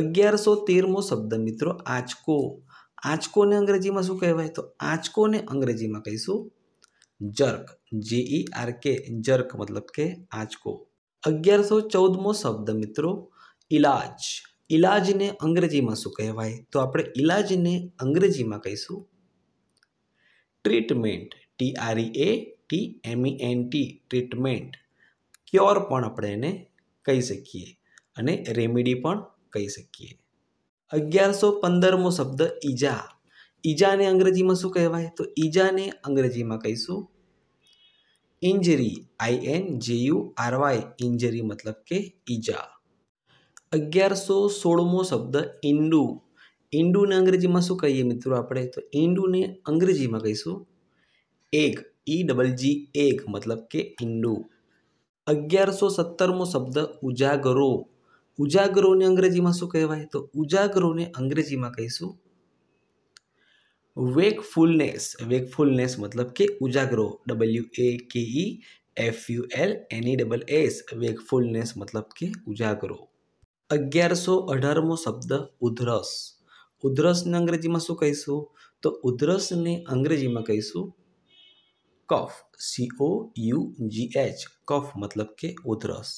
અગિયારસો તેરમો શબ્દ મિત્રો આંચકો આંચકોને અંગ્રેજીમાં શું કહેવાય તો આંચકોને અંગ્રેજીમાં કહીશું જર્ક જે ઈ આર કે જર્ક મતલબ કે આંચકો અગિયારસો ચૌદમો શબ્દ મિત્રો ઇલાજ ઇલાજને અંગ્રેજીમાં શું કહેવાય તો આપણે ઇલાજને અંગ્રેજીમાં કહીશું treatment T R E A T M E N T treatment cure પણ આપણે એને કહી શકીએ અને રેમિડી પણ કહી શકીએ અગિયારસો પંદરમો શબ્દ ઈજા ઈજાને અંગ્રેજીમાં શું કહેવાય તો ઈજાને અંગ્રેજીમાં કહીશું injury I N J U R Y injury મતલબ કે ઈજા અગિયારસો સોળમો શબ્દ ઇન્ડુ ઇન્ડુને અંગ્રેજીમાં શું કહીએ મિત્રો આપણે તો ઇન્ડુને અંગ્રેજીમાં કહીશું egg E double G egg મતલબ કે ઇન્ડુ અગિયારસો સત્તરમો શબ્દ ઉજાગરો ઉજાગરોને અંગ્રેજીમાં શું કહેવાય તો ઉજાગરોને અંગ્રેજીમાં કહીશું વેકફુલનેસ વેકફુલનેસ મતલબ કે ઉજાગરો W A K E F U L N E double S wakefulness મતલબ કે ઉજાગરો અગિયારસો અઢારમો શબ્દ ઉધરસ ઉધરસને અંગ્રેજીમાં શું કહીશું તો ઉધરસને અંગ્રેજીમાં કહીશું cough C O U G H cough મતલબ કે ઉધરસ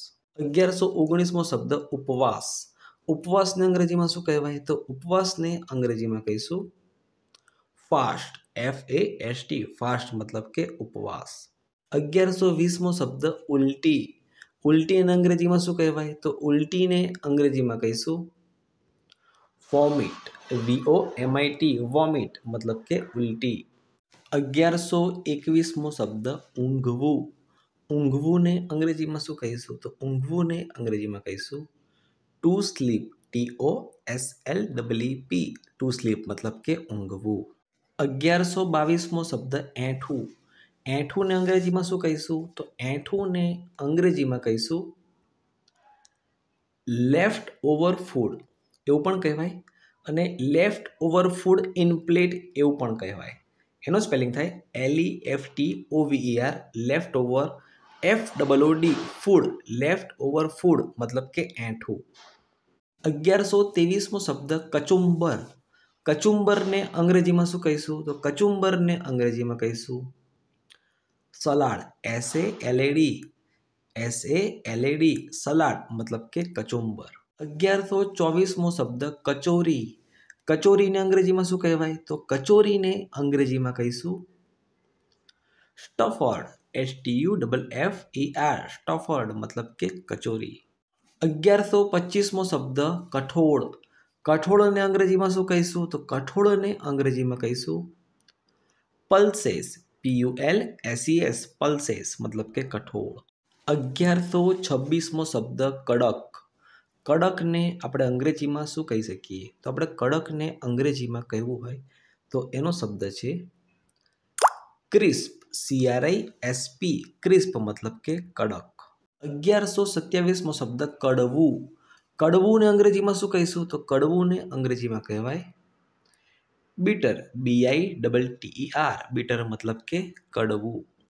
અગિયારસો ઓગણીસમો શબ્દ ઉપવાસ ઉપવાસને અંગ્રેજીમાં શું કહેવાય તો ઉપવાસને અંગ્રેજીમાં કહીશું fast F A S T fast મતલબ કે ઉપવાસ અગિયારસો વીસમો શબ્દ ઉલટી ઉલટી એને અંગ્રેજીમાં શું કહેવાય તો ઉલટીને અંગ્રેજીમાં કહીશું વોમિટ વીઓ એમઆઈટી વોમિટ મતલબ કે ઉલટી અગિયારસો એકવીસમો શબ્દ ઊંઘવું ઊંઘવું ને અંગ્રેજીમાં શું કહીશું તો ઊંઘવું ને અંગ્રેજીમાં કહીશું to sleep T O S L W P to sleep મતલબ કે ઊંઘવું અગિયારસો બાવીસમો શબ્દ એઠું એઠુંને અંગ્રેજીમાં શું કહીશું તો ને અંગ્રેજીમાં કહીશું લેફ્ટ ઓવર ફૂડ એવું પણ કહેવાય અને left over food in plate એવું પણ કહેવાય એનો સ્પેલિંગ થાય L E F T O V R left over F double O D food left over food મતલબ કે એંઠું અગિયારસો ત્રેવીસમો શબ્દ કચુંબર કચુંબરને અંગ્રેજીમાં શું કહીશું તો કચુંબરને અંગ્રેજીમાં કહીશું salad S A L A D S A L L A D salad મતલબ કે કચુંબર અગિયારસો ચોવીસમો શબ્દ કચોરી કચોરીને અંગ્રેજીમાં શું કહેવાય તો કચોરીને અંગ્રેજીમાં કહીશું stuffed H T U double F A R stuffed મતલબ કે કચોરી અગિયારસો પચીસમો શબ્દ કઠોળ કઠોળને અંગ્રેજીમાં શું કહીશું તો કઠોળને અંગ્રેજીમાં કહીશું pulses P U L S E S pulses મતલબ કે કઠોળ અગિયારસો છવ્વીસમો શબ્દ કડક કડકને આપણે અંગ્રેજીમાં શું કહી શકીએ તો આપણે કડકને અંગ્રેજીમાં કહેવું હોય તો એનો શબ્દ છે ક્રિસ્પ સીઆરઆઈ એસપી ક્રિસ્પ મતલબ કે કડક અગિયારસો સત્યાવીસમો શબ્દ કડવું કડવુંને અંગ્રેજીમાં શું કહીશું તો કડવુંને અંગ્રેજીમાં કહેવાય bitter B I double T E R bitter મતલબ કે કડવું